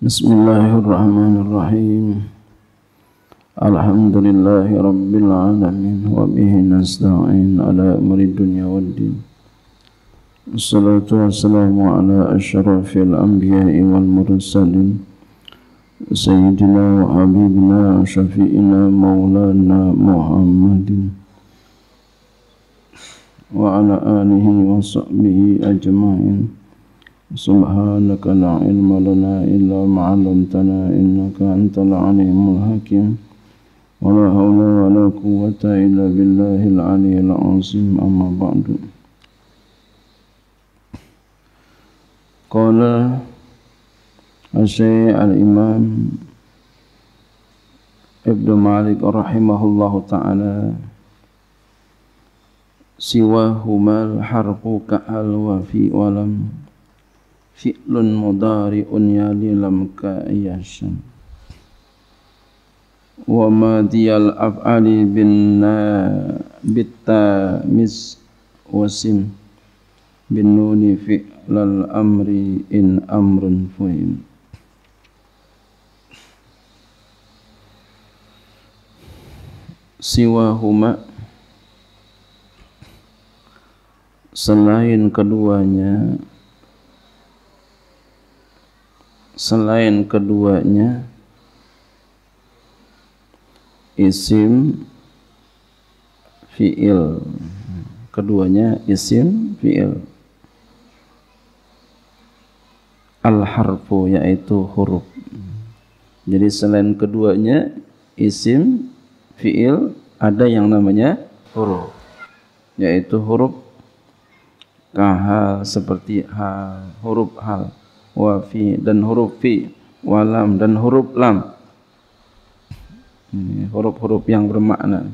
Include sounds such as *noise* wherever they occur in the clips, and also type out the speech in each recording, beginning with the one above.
بسم الله الرحمن الرحيم الحمد لله رب العالمين وبه نستعين على أمر الدنيا والدين الصلاة والسلام على أشرف الأنبياء والمرسلين سيدنا وحبيبنا وشفيئنا مولانا محمد وعلى آله وصحبه أجمعين سبحانك لا علم لنا إلا ما علمتنا إنك أنت العليم الحكيم ولا حول ولا قوة إلا بالله العلي العظيم أما بعد قال الشيخ الإمام ابن مالك رحمه الله تعالى سواهما الحرق كالوفي ولم fi'lun mudari'un yali lam ka'iyasan wa ma diyal af'ali bin na bitta mis wasim bin nuni fi'lal amri in amrun fuhim siwa huma selain keduanya selain keduanya isim fiil keduanya isim fiil al harfu yaitu huruf jadi selain keduanya isim fiil ada yang namanya huruf yaitu huruf kaha seperti hal huruf hal wa fi dan huruf fi walam dan huruf lam ini huruf-huruf yang bermakna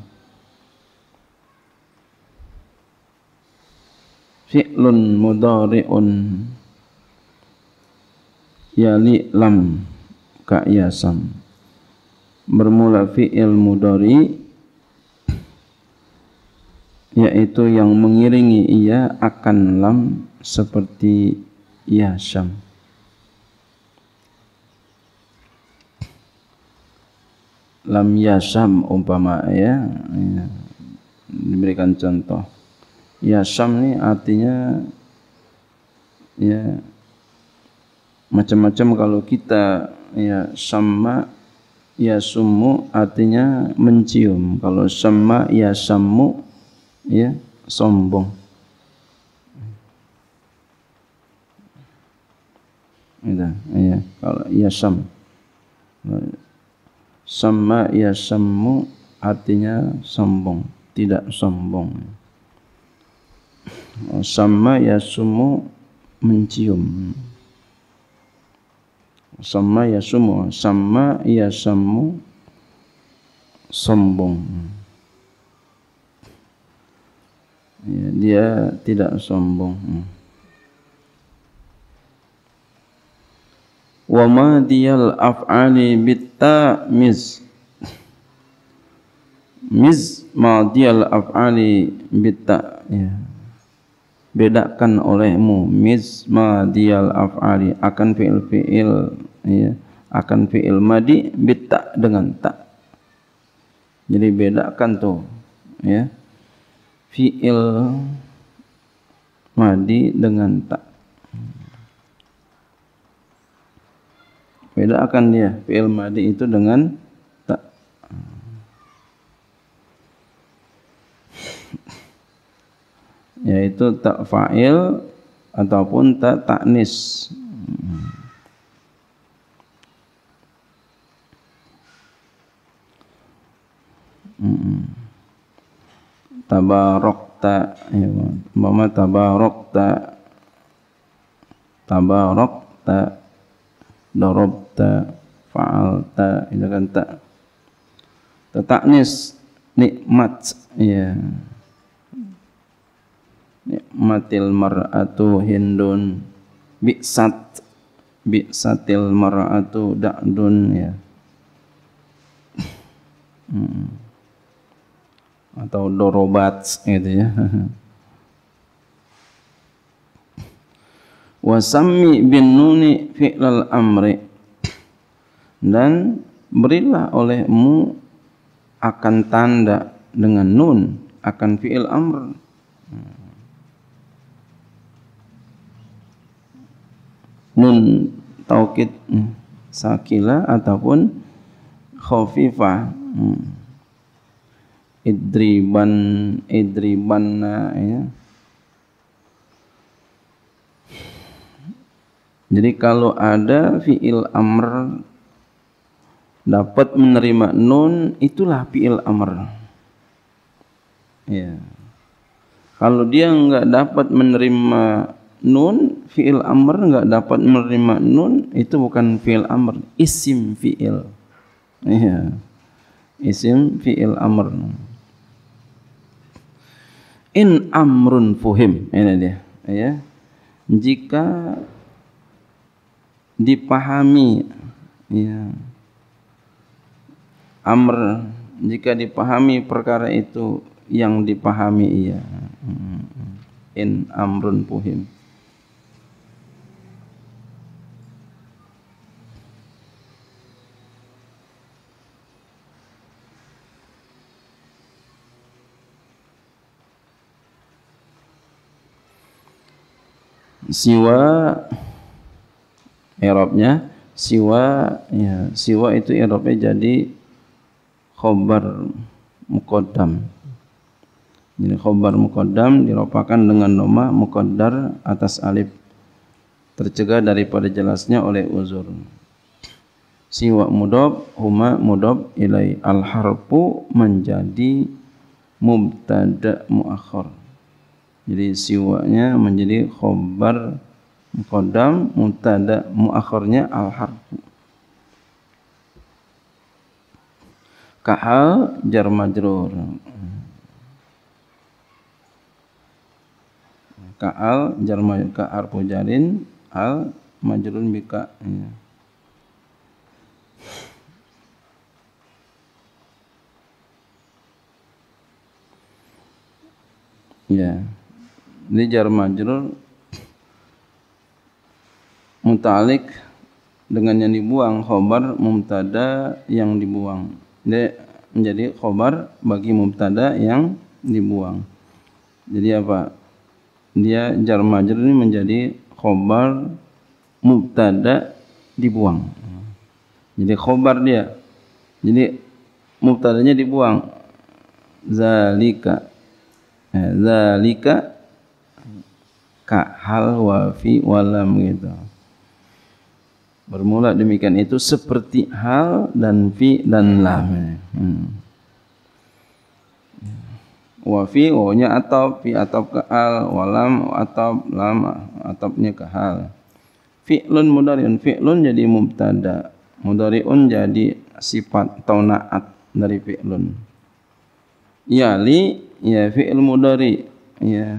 fi'lun mudari'un yali lam ka yasam bermula fi'il mudari yaitu yang mengiringi ia akan lam seperti yasam lam yasam umpama ya. ya. Diberikan contoh. Yasam ini artinya ya macam-macam kalau kita ya sama ya sumu artinya mencium kalau sama ya sammu ya sombong itu ya kalau ya sam sama ya semu artinya sombong, tidak sombong. Sama ya semu mencium. Sama ya semu, sama ya semu sombong. Ya, dia tidak sombong. Hmm. wa madiyal af'ali bitta miz miz madiyal af'ali bitta ya. bedakan olehmu miz madiyal af'ali akan fi'il fi'il ya. akan fi'il madi bitta dengan tak jadi bedakan tu ya fi'il madi dengan tak beda akan dia fi'il madi itu dengan tak. yaitu tak fa'il ataupun tak taknis. Hmm. tak ya, mama tabarok tak darabta fa'alta itu kan tak tetaknis nikmat ya nikmatil mar'atu hindun bi'sat bi'satil mar'atu da'dun ya hmm. atau dorobat gitu ya *laughs* wasami bin nuni fi'lal amri dan berilah olehmu akan tanda dengan nun akan fi'il amr nun taukid hmm, sakila ataupun khafifah hmm. idriban idribanna ya Jadi kalau ada fi'il amr dapat menerima nun itulah fi'il amr. Ya. Kalau dia enggak dapat menerima nun fi'il amr enggak dapat menerima nun itu bukan fi'il amr, isim fi'il. Ya. Isim fi'il amr. In amrun fuhim. Ini dia. Ya. Jika dipahami ya amr jika dipahami perkara itu yang dipahami ia hmm. in amrun puhim siwa i'rabnya siwa ya siwa itu i'rabnya jadi khobar muqaddam jadi khobar muqaddam diropakan dengan noma muqaddar atas alif tercegah daripada jelasnya oleh uzur siwa mudob huma mudob ilai al harpu menjadi mubtada muakhir jadi siwanya menjadi khobar muqaddam muqaddam mutada muakhirnya al harfu kahal jar majrur kaal jar majrur ka harfu jarin al majrur bika ya. ya. Ini jar majrur mutalik dengan yang dibuang khobar mumtada yang dibuang jadi menjadi khobar bagi mumtada yang dibuang jadi apa dia jar majr ini menjadi khobar mubtada dibuang jadi khobar dia jadi mubtadanya dibuang zalika eh, zalika ka hal wa fi walam gitu bermula demikian itu seperti hal dan fi dan lam. Hmm. Wa fi wa atop fi atop ke al wa lam atop lam atopnya ke hal. Fi'lun mudariun fi'lun jadi mubtada. Mudariun jadi sifat atau naat dari fi'lun. Ya li ya fi'l mudari ya yeah.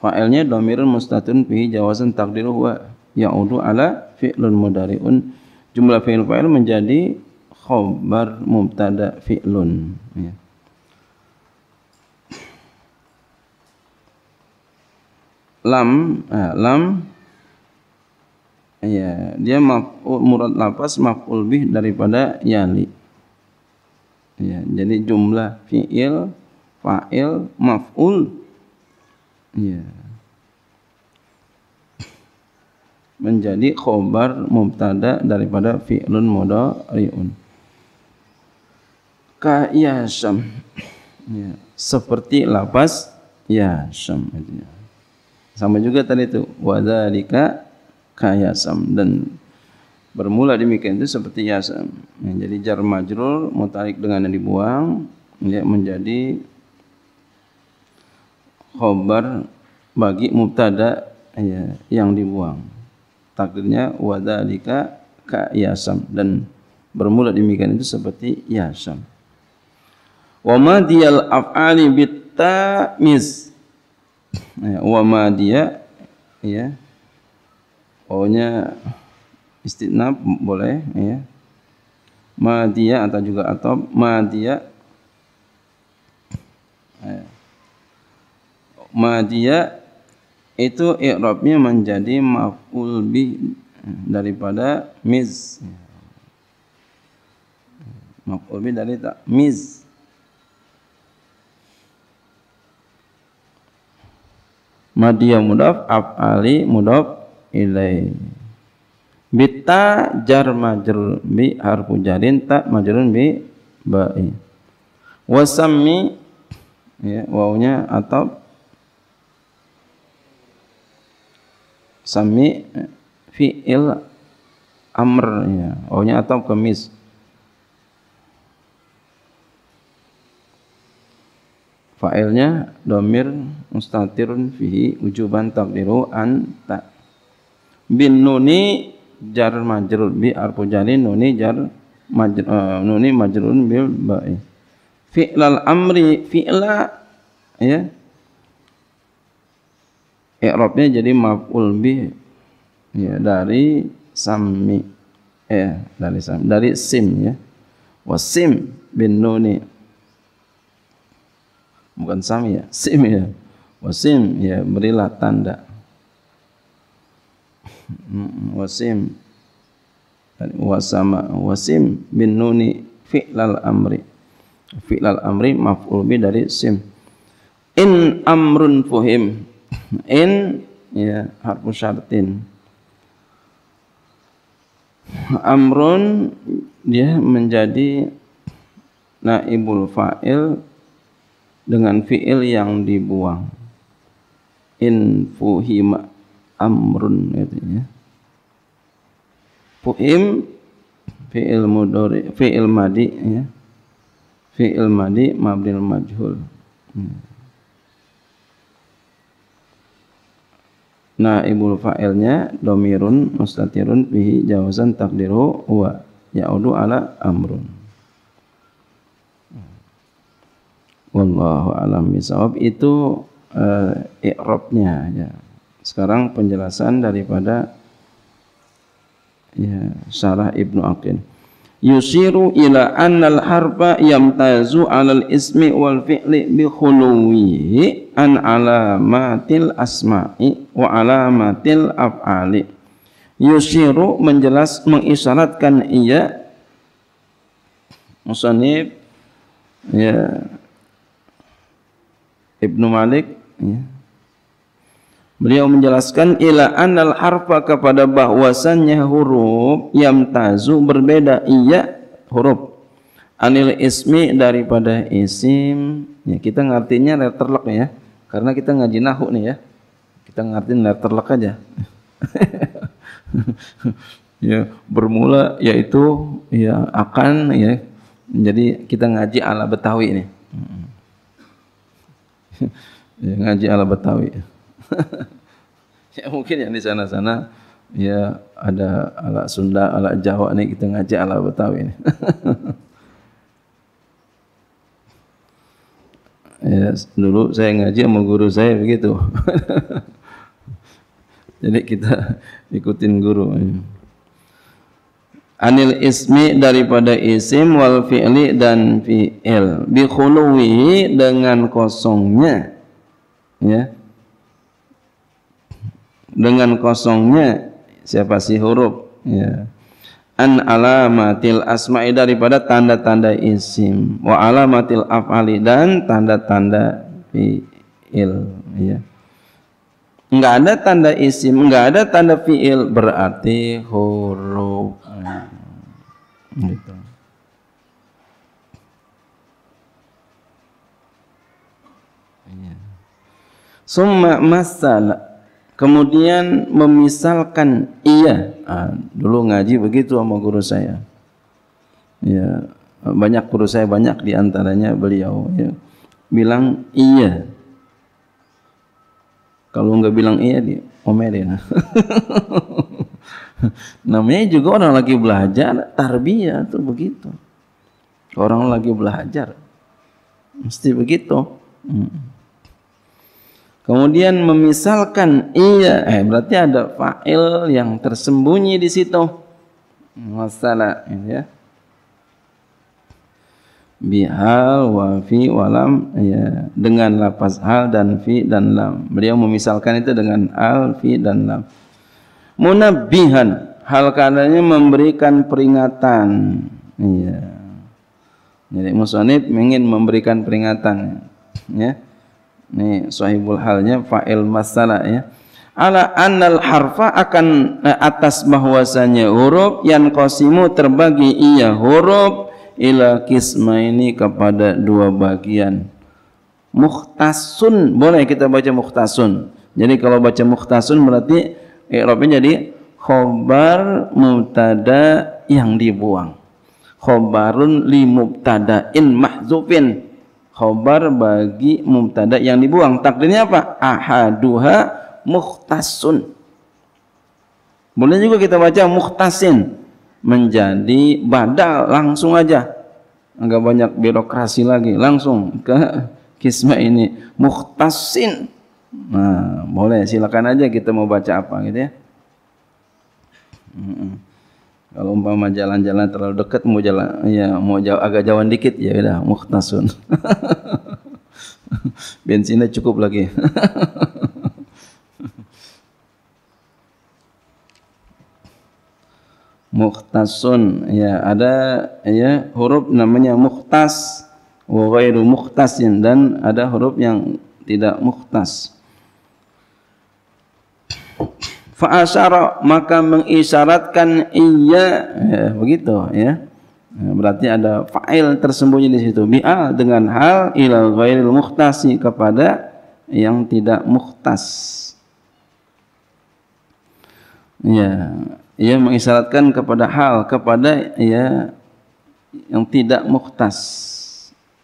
fa'ilnya domirun mustatun fihi jawazan takdiru huwa ya'udu ala fi'lun mudari'un jumlah fi'il fa'il menjadi khobar mubtada fi'lun ya. lam eh, lam ya dia maf, murad lapas maf'ul bih daripada yali ya jadi jumlah fi'il fa'il maf'ul Ya. Menjadi khobar mubtada daripada fi'lun mudari'un. Ka yasam. Ya. Seperti lapas yasam. Sama juga tadi itu. Wadhalika ka yasam. Dan bermula demikian itu seperti yasam. Jadi jar majrur mutarik dengan yang dibuang. Ya, menjadi menjadi khobar bagi mubtada ya, yang dibuang. Takdirnya wadalika ka yasam dan bermula demikian itu seperti yasam. Wa ma diyal af'ali bit ta'mis. Ya, wa ma dia ya. Ohnya istitna boleh ya. Ma dia atau juga atau ma dia. Ya madia itu i'rabnya menjadi maf'ul bi daripada miz maf'ul bi dari tak miz madia mudaf af'ali mudaf ilai bita jar majrur bi harfu jarin ta majrun bi ba'i wasammi ya waunya atau sami fi'il amr ya. ohnya atau kemis fa'ilnya domir mustatirun fihi ujuban takdiru an ta bin nuni jar majrur bi arpu jari nuni jar majr, uh, nuni majrun bil ba'i fi'lal amri fi'la ya i'rabnya jadi maf'ul bi ya dari sammi eh dari sam dari sim ya wasim bin nuni bukan sam ya sim ya wasim ya berilah tanda wasim wasama wasim bin nuni fi'lal amri fi'lal amri maf'ul bi dari sim in amrun fuhim in ya harfu syartin amrun dia ya, menjadi naibul fa'il dengan fi'il yang dibuang in fuhima amrun gitu ya fuhim fi'il mudori fi'il madi ya fi'il madi mabdil majhul hmm. naibul fa'ilnya domirun mustatirun bihi jawazan takdiru huwa ya'udu ala amrun wallahu alam bisawab itu uh, i'rabnya ya sekarang penjelasan daripada ya syarah ibnu aqil yusiru ila annal harfa yamtazu alal ismi wal fi'li bi khuluwi an alamatil asma'i wa alamatil af'ali yusiru menjelas mengisyaratkan ia musannif ya Ibnu Malik ya Beliau menjelaskan ila anal harfa kepada bahwasannya huruf yang tazu berbeda iya huruf anil ismi daripada isim ya kita ngartinya letter lock ya karena kita ngaji nahu nih ya kita ngartin letter lock aja *laughs* ya bermula yaitu ya akan ya jadi kita ngaji ala betawi ini *laughs* ya, ngaji ala betawi *laughs* ya mungkin yang di sana-sana ya ada ala Sunda, ala Jawa ni kita ngaji lah, ala Betawi ni. *laughs* ya, dulu saya ngaji sama guru saya begitu. *laughs* Jadi kita ikutin guru. Anil ismi daripada isim wal fi'li dan fi'il. Bi khuluwi dengan kosongnya. Ya, dengan kosongnya siapa sih huruf ya an alamatil asma'i daripada tanda-tanda isim wa alamatil af'ali dan tanda-tanda fi'il ya enggak ada tanda isim enggak ada tanda fi'il berarti huruf gitu iya. Summa masal kemudian memisalkan ia ah, dulu ngaji begitu sama guru saya ya banyak guru saya banyak diantaranya beliau ya. bilang iya kalau nggak bilang iya di omelin *laughs* namanya juga orang lagi belajar tarbiyah tuh begitu orang lagi belajar mesti begitu hmm. Kemudian memisalkan ia, eh, berarti ada fa'il yang tersembunyi di situ. Masalah, ya. Bihal wa fi walam ya dengan lafaz hal dan fi dan lam. Beliau memisalkan itu dengan al fi dan lam. Munabbihan hal kadarnya memberikan peringatan. Iya. Jadi musannif ingin memberikan peringatan ya ini sahibul halnya fa'il masalah ya ala annal harfa akan eh, atas bahwasanya huruf yang kosimu terbagi ia huruf ila kisma ini kepada dua bagian mukhtasun boleh kita baca mukhtasun jadi kalau baca mukhtasun berarti i'rabnya jadi khobar mubtada yang dibuang khobarun li mubtada in mahzufin khobar bagi mubtada yang dibuang. Takdirnya apa? Ahaduha mukhtasun. Boleh juga kita baca mukhtasin menjadi badal langsung aja. Enggak banyak birokrasi lagi, langsung ke kisma ini mukhtasin. Nah, boleh silakan aja kita mau baca apa gitu ya. Mm -mm kalau umpama jalan-jalan terlalu dekat mau jalan ya mau jauh, agak jauh dikit ya udah muhtasun *laughs* bensinnya cukup lagi *laughs* muhtasun ya ada ya huruf namanya muhtas wa ghairu muhtasin dan ada huruf yang tidak muhtas Thank you fa'asara maka mengisyaratkan iya ya, begitu ya berarti ada fa'il tersembunyi di situ bi'al dengan hal ilal ghairil mukhtasi kepada yang tidak muhtas ya ia mengisyaratkan kepada hal kepada ya yang tidak muhtas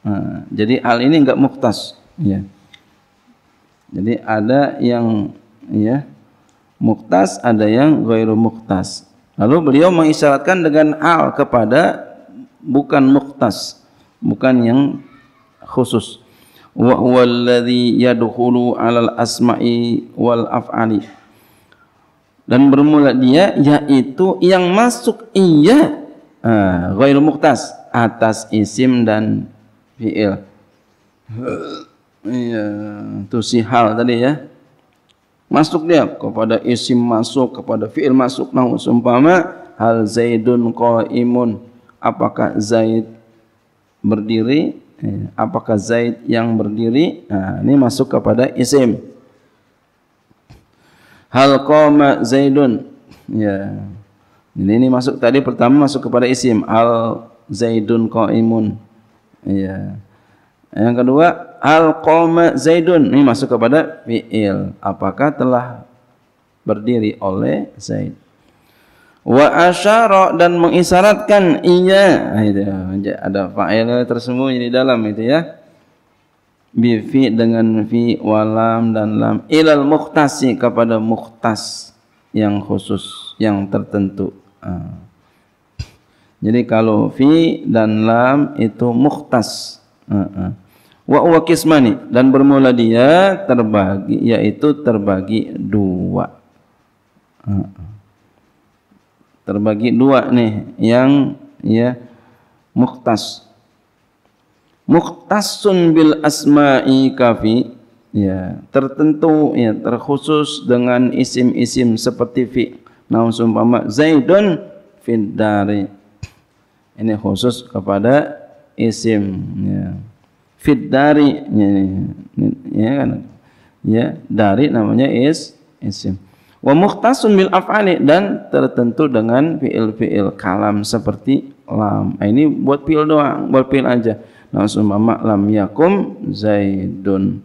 nah, jadi hal ini enggak muhtas ya jadi ada yang ya muktas, ada yang ghairu muktas. Lalu beliau mengisyaratkan dengan al kepada bukan muktas, bukan yang khusus. Wa alladhi yadkhulu 'alal asma'i wal af'ali. Dan bermula dia yaitu yang masuk iya uh, ghairu muktas atas isim dan fi'il. Iya, tu si hal tadi ya masuk dia kepada isim masuk kepada fiil masuk nah sumpama hal zaidun qaimun apakah zaid berdiri eh, apakah zaid yang berdiri nah ha, ini masuk kepada isim hal qama zaidun ya ini, ini masuk tadi pertama masuk kepada isim al zaidun qaimun ya yang kedua hal qama zaidun ini masuk kepada fiil apakah telah berdiri oleh zaid wa asyara dan mengisyaratkan iya itu ada fa'il tersembunyi di dalam itu ya bi fi dengan fi walam dan lam ilal muhtasi kepada muhtas yang khusus yang tertentu ah. jadi kalau fi dan lam itu muhtas uh ah, -uh. Ah wa huwa kismani dan bermula dia terbagi yaitu terbagi dua hmm. terbagi dua nih yang ya muktas muktasun bil asma'i kafi ya tertentu ya terkhusus dengan isim-isim seperti fi naun sumpama zaidun fid dari ini khusus kepada isim ya fit dari ya kan ya dari namanya is isim wa mukhtasun bil af'ali dan tertentu dengan fiil-fiil kalam seperti lam nah, ini buat fiil doang buat fiil aja nah sumama lam yakum zaidun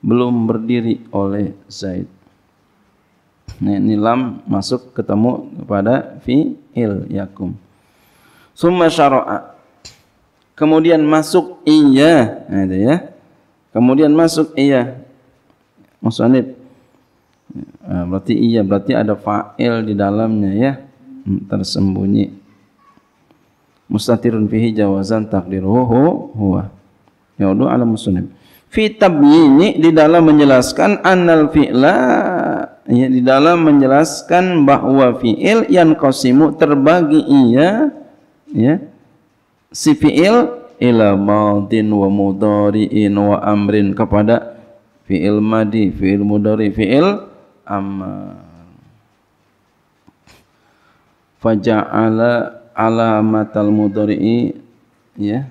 belum berdiri oleh zaid nah, ini lam masuk ketemu kepada fiil yakum summa syara'a kemudian masuk iya ha, itu ya kemudian masuk iya musanib ha, berarti iya berarti ada fa'il di dalamnya ya hmm, tersembunyi mustatirun fihi jawazan takdiruhu huwa ya udu ala musanib fi tabyini di dalam menjelaskan annal fi'la ya di dalam menjelaskan bahwa fi'il yang qasimu terbagi iya ya, ya si fi'il ila madin wa mudari'in wa amrin kepada fi'il madi, fi'il mudari, fi'il amal. Faja'ala alamatal mudari'i ya.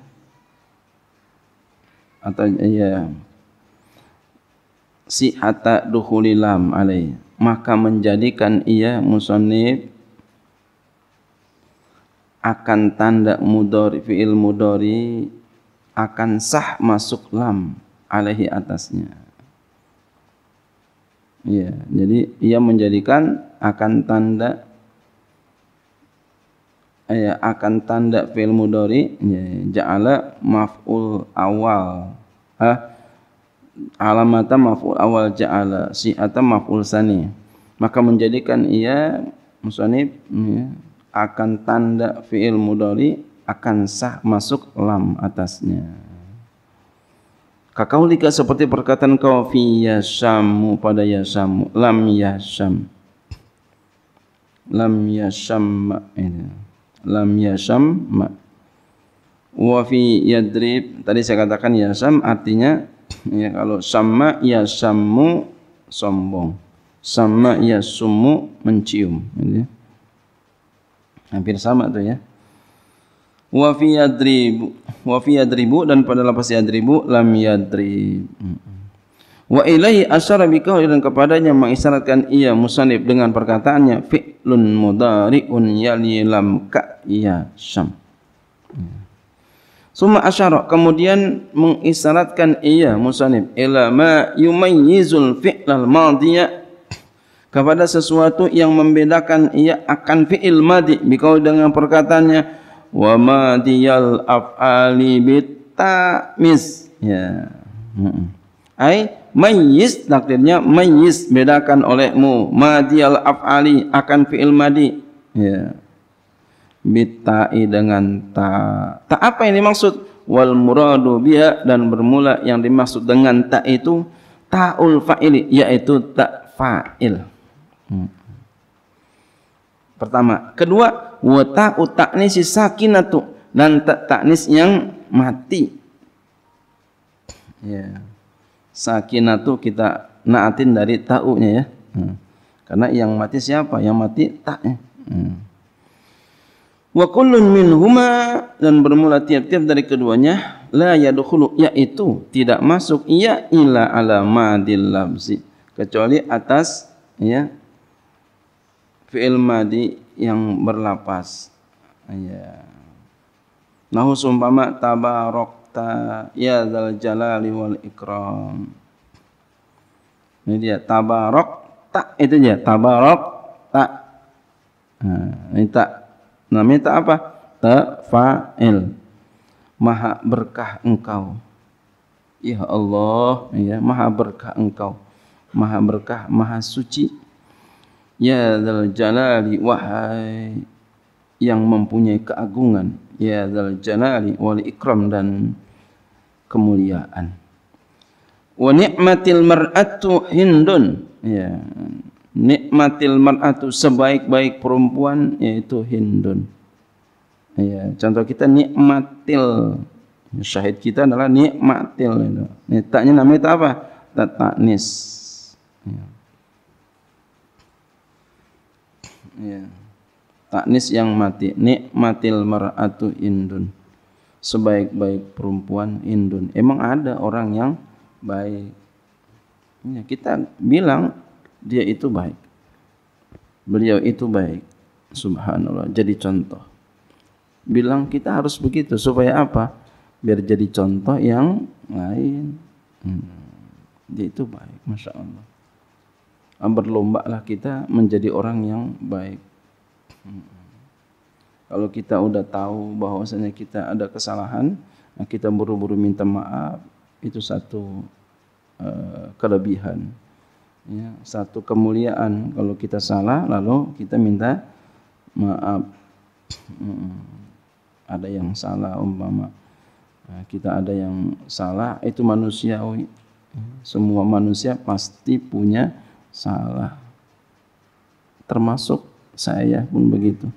Atau ya. Si hatta duhulilam alaih Maka menjadikan ia musonib akan tanda mudhari fi'il mudhari akan sah masuk lam alaihi atasnya. Ya, jadi ia menjadikan akan tanda ya, akan tanda fi'il mudhari ya, ja'ala maf'ul awal. Ah, alamata maf'ul awal ja'ala si'ata maf'ul sani. Maka menjadikan ia musanib ya, akan tanda fi'il mudari akan sah masuk lam atasnya. Kakau lika seperti perkataan kau fi yasamu pada yasamu lam yasam lam yasam ini lam yasam ma wa fi yadrib tadi saya katakan yasam artinya ya kalau sama yasamu sombong sama yasumu mencium gitu ya. Hampir sama tu ya. Wa fi yadrib. Wa fi yadribu dan pada lafaz yadribu lam yadrib. Wa ilaihi asyara bi dan kepadanya mengisyaratkan ia musannif dengan perkataannya fi'lun mudari'un yali lam ka ya syam. Mm. Suma asyara kemudian mengisyaratkan ia musannif ila ma yumayyizul fi'lal madhiya kepada sesuatu yang membedakan ia akan fi'il madi bikau dengan perkataannya wa madiyal af'ali bitamis ya hmm. ai mayyiz takdirnya mayyiz bedakan olehmu madiyal af'ali akan fi'il madi ya bitai dengan ta ta apa yang dimaksud wal muradu biha dan bermula yang dimaksud dengan ta itu taul fa'ili yaitu ta fa'il fa Pertama, kedua, wata utaknis sakinatu dan taknis yang mati. Ya. Sakinatu kita naatin dari tauknya ya. Hmm. Karena yang mati siapa? Yang mati taknya. Hmm. Wa kullun huma dan bermula tiap-tiap dari keduanya la yadkhulu yaitu tidak masuk ya ila ala madil lamzi kecuali atas ya fi'il madi yang berlapas ya nahu sumpama tabarokta ya zal jalali wal ikram ini dia tabarok tak itu dia tabarok tak nah, ini tak namanya tak apa ta fa'il maha berkah engkau ya Allah ya maha berkah engkau maha berkah maha suci Ya Zal Jalali Wahai yang mempunyai keagungan Ya Zal Jalali Wal Ikram dan kemuliaan Wa ni'matil mar'atu hindun Ya nikmatil mar'atu sebaik-baik perempuan yaitu hindun Ya, contoh kita nikmatil Syahid kita adalah nikmatil. Ini taknya namanya tak apa? Tak taknis. Ya. ya. taknis yang mati nikmatil maratu indun sebaik-baik perempuan indun emang ada orang yang baik ya, kita bilang dia itu baik beliau itu baik subhanallah jadi contoh bilang kita harus begitu supaya apa biar jadi contoh yang lain hmm. dia itu baik masya allah berlombaklah kita menjadi orang yang baik. Kalau kita udah tahu bahwasanya kita ada kesalahan, nah kita buru-buru minta maaf, itu satu eh, kelebihan. Ya, satu kemuliaan kalau kita salah lalu kita minta maaf. ada yang salah umpama eh, kita ada yang salah itu manusiawi. Semua manusia pasti punya salah. Termasuk saya pun begitu.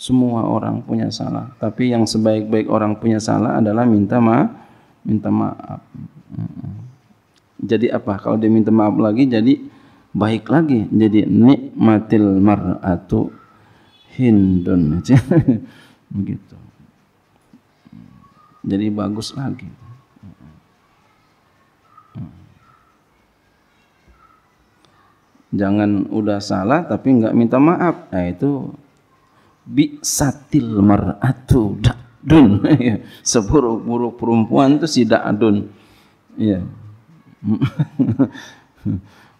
Semua orang punya salah, tapi yang sebaik-baik orang punya salah adalah minta ma minta maaf. Jadi apa? Kalau dia minta maaf lagi jadi baik lagi. Jadi nikmatil mar'atu hindun. *laughs* Begitu. Jadi bagus lagi. Jangan udah salah tapi nggak minta maaf. Nah itu bi satil mar'atu dun. Iya. Seburuk-buruk perempuan itu si da'dun. Iya. *laughs*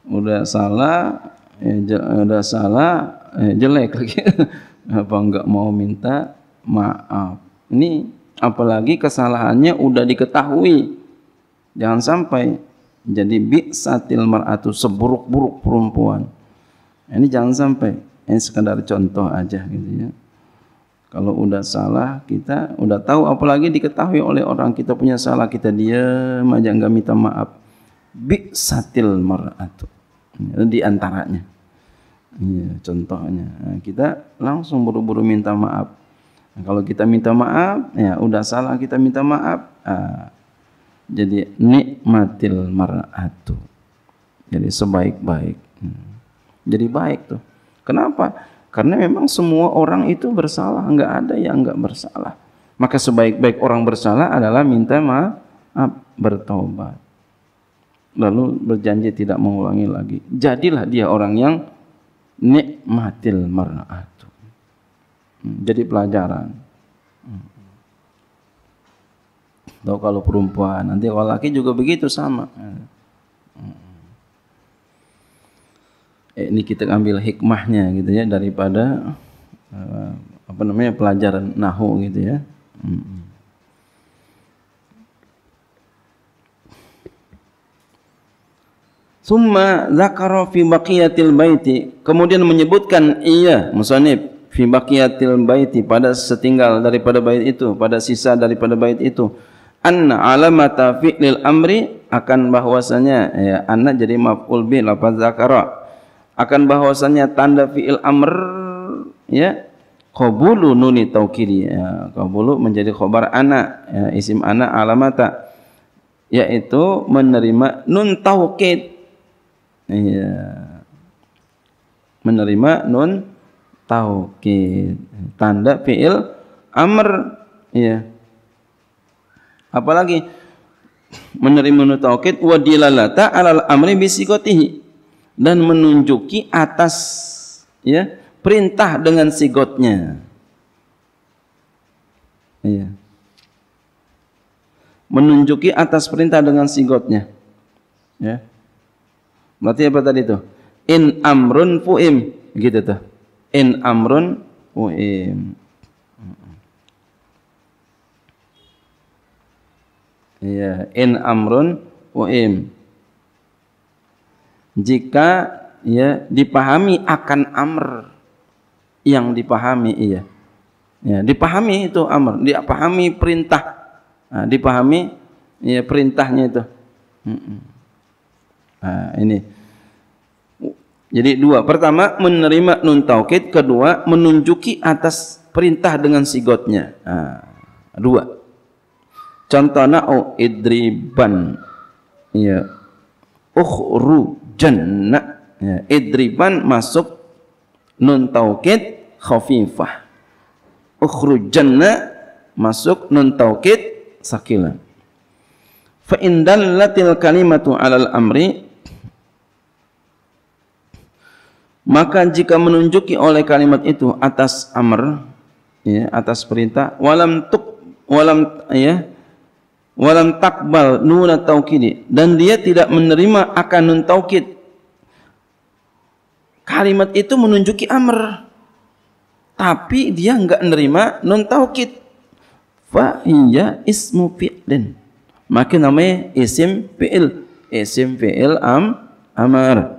udah salah ya, udah salah ya, jelek lagi *laughs* apa nggak mau minta maaf ini apalagi kesalahannya udah diketahui jangan sampai jadi bi'satil mar'atu seburuk-buruk perempuan. Ini jangan sampai. Ini sekadar contoh aja gitu ya. Kalau udah salah kita udah tahu apalagi diketahui oleh orang kita punya salah kita diam aja enggak minta maaf. Bi'satil mar'atu. Di antaranya. ya, contohnya. Nah, kita langsung buru-buru minta maaf. Nah, kalau kita minta maaf, ya udah salah kita minta maaf. Nah, jadi nikmatil mar'atu jadi sebaik-baik hmm. jadi baik tuh kenapa karena memang semua orang itu bersalah enggak ada yang enggak bersalah maka sebaik-baik orang bersalah adalah minta maaf bertobat, lalu berjanji tidak mengulangi lagi jadilah dia orang yang nikmatil mar'atu hmm. jadi pelajaran hmm. Atau kalau perempuan, nanti kalau laki juga begitu sama. Eh, ini kita ambil hikmahnya gitu ya daripada uh, apa namanya pelajaran nahu gitu ya. Hmm. Summa zakara fi baqiyatil baiti kemudian menyebutkan iya musannif fi baqiyatil baiti pada setinggal daripada bait itu pada sisa daripada bait itu anna alamata fi'lil amri akan bahwasanya ya anna jadi maf'ul bi lafaz zakara akan bahwasanya tanda fi'il amr ya qabulu nuni taukidi ya qabulu menjadi khabar anna ya, isim anna alamata yaitu menerima nun taukid ya menerima nun taukid tanda fi'il amr ya yeah apalagi menerima tauhid wa dilalata alal amri bisigotihi dan menunjuki atas ya perintah dengan sigotnya ya. menunjuki atas perintah dengan sigotnya ya berarti apa tadi itu in amrun fuim gitu tuh in amrun fuim Ya, in amrun uim. Jika ya dipahami akan amr yang dipahami iya. Ya, dipahami itu amr, dipahami perintah. Nah, ha, dipahami ya perintahnya itu. Nah, ha, ini. Jadi dua, pertama menerima nun taukid, kedua menunjuki atas perintah dengan sigotnya. Nah, ha, dua. Contoh oh idriban ya. Ukhru janna ya. Idriban masuk Nun tauqid khafifah Ukhru janna Masuk nun tauqid Sakila Fa'indan latil kalimatu alal amri Maka jika menunjuki oleh kalimat itu atas amr, ya, atas perintah, walam tuk, walam, ya, walam takbal nun taukid dan dia tidak menerima akan nun taukid kalimat itu menunjuki amr tapi dia enggak menerima nun taukid fa hiya ismu fi'lin maka namanya isim fi'il isim fi'il am amar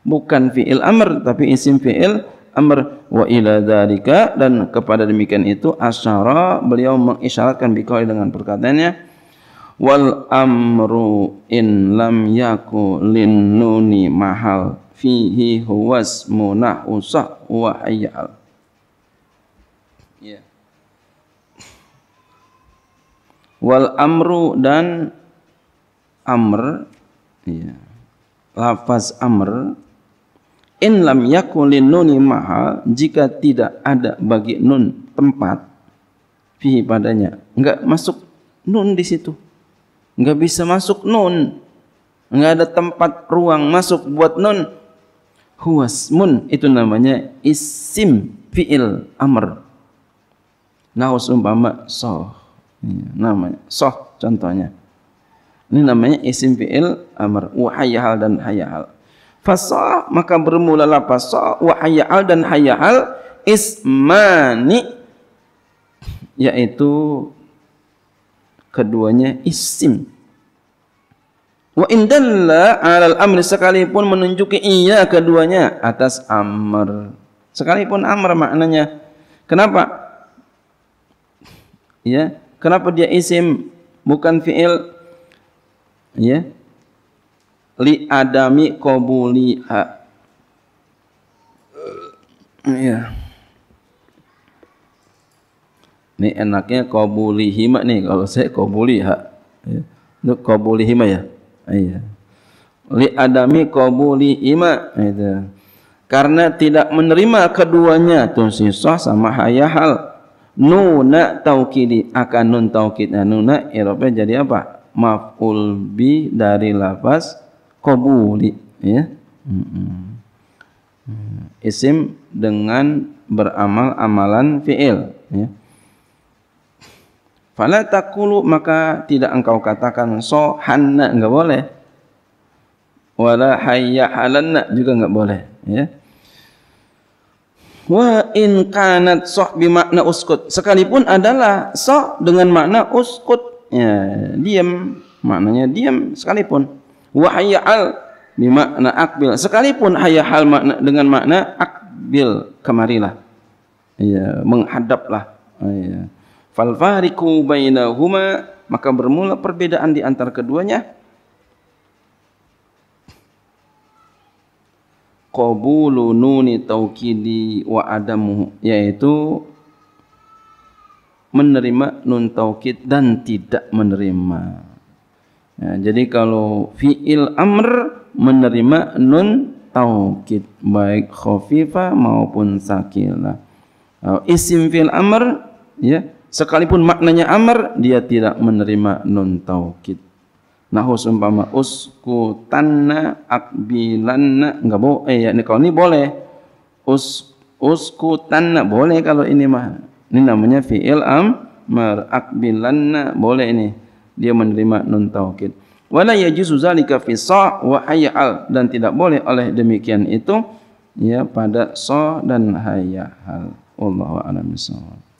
bukan fi'il amr tapi isim fi'il amr wa ila dzalika dan kepada demikian itu asyara beliau mengisyaratkan bikau dengan perkataannya wal amru in lam yaku lin nuni mahal fihi huwas munah usah wa ayal yeah. wal amru dan amr ya lafaz amr in lam yakun lin nuni maha jika tidak ada bagi nun tempat fihi padanya enggak masuk nun di situ enggak bisa masuk nun enggak ada tempat ruang masuk buat nun huwasmun itu namanya isim fiil amr nahu umpama sah namanya sah contohnya ini namanya isim fiil amr wa hayyal dan hayyal Fasah maka bermula la fasah wa hayyal dan hayyal ismani yaitu keduanya isim. Wa indalla al amr sekalipun menunjuki iya keduanya atas amr. Sekalipun amr maknanya kenapa? Ya, kenapa dia isim bukan fi'il? Ya, li adami qabuliha ya ini enaknya qabulihima nih kalau saya qabuliha ya untuk qabulihima ya iya li adami qabulihima itu karena tidak menerima keduanya tun sisah sama hal. nuna taukidi akan nun taukidnya nuna irobnya jadi apa maf'ul bi dari lafaz qabuli ya. Hmm. Isim dengan beramal amalan fi'il ya. Fala taqulu maka tidak engkau katakan so sohanna enggak boleh. Wala hayya halanna juga enggak boleh ya. Wa in kanat soh bi makna uskut sekalipun adalah so dengan makna uskut ya diam maknanya diam sekalipun wa hayyal bi makna aqbil sekalipun hal makna dengan makna aqbil kemarilah ya menghadaplah ya fal fariqu bainahuma maka bermula perbedaan di antara keduanya qabulu nuni taukidi wa adamu yaitu menerima nun taukid dan tidak menerima Ya, jadi kalau fi'il amr menerima nun taukid baik khafifah maupun sakinah. Isim fi'il amr ya sekalipun maknanya amr dia tidak menerima nun taukid. Nah, umpama usku tanna akbilanna enggak boleh ya ini kalau ini boleh. Us usku tanna boleh kalau ini mah. Ini namanya fi'il amr akbilanna boleh ini dia menerima nun tauhid wala yajuzu zalika fi sa wa hayal dan tidak boleh oleh demikian itu ya pada sa dan hayal Allahu a'lam bissawab